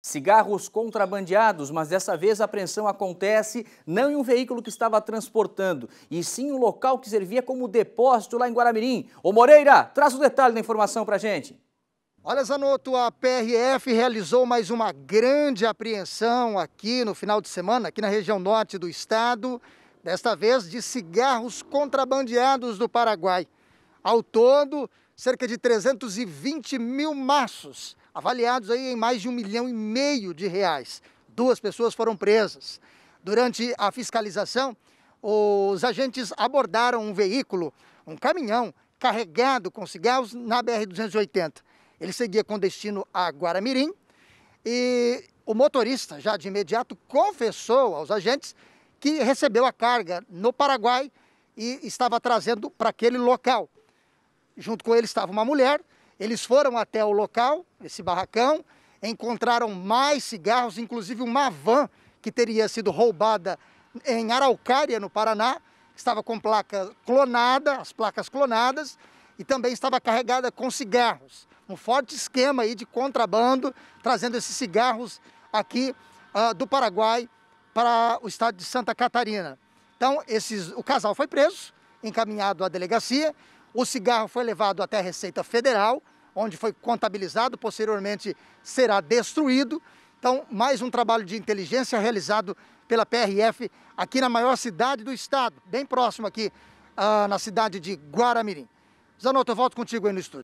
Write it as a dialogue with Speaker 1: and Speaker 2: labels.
Speaker 1: Cigarros contrabandeados, mas dessa vez a apreensão acontece não em um veículo que estava transportando, e sim em um local que servia como depósito lá em Guaramirim. Ô Moreira, traz
Speaker 2: o detalhe da informação pra gente. Olha, Zanotto, a PRF realizou mais uma grande apreensão aqui no final de semana, aqui na região norte do estado, desta vez de cigarros contrabandeados do Paraguai. Ao todo, cerca de 320 mil maços avaliados aí em mais de um milhão e meio de reais. Duas pessoas foram presas. Durante a fiscalização, os agentes abordaram um veículo, um caminhão, carregado com cigarros na BR-280. Ele seguia com destino a Guaramirim e o motorista, já de imediato, confessou aos agentes que recebeu a carga no Paraguai e estava trazendo para aquele local. Junto com ele estava uma mulher eles foram até o local, esse barracão, encontraram mais cigarros, inclusive uma van que teria sido roubada em Araucária, no Paraná, estava com placa clonada, as placas clonadas, e também estava carregada com cigarros. Um forte esquema aí de contrabando, trazendo esses cigarros aqui uh, do Paraguai para o estado de Santa Catarina. Então, esses, o casal foi preso, encaminhado à delegacia, o cigarro foi levado até a Receita Federal, onde foi contabilizado, posteriormente será destruído. Então, mais um trabalho de inteligência realizado pela PRF aqui na maior cidade do estado, bem próximo aqui, ah, na cidade de Guaramirim. Zanotto, eu volto contigo aí no estúdio.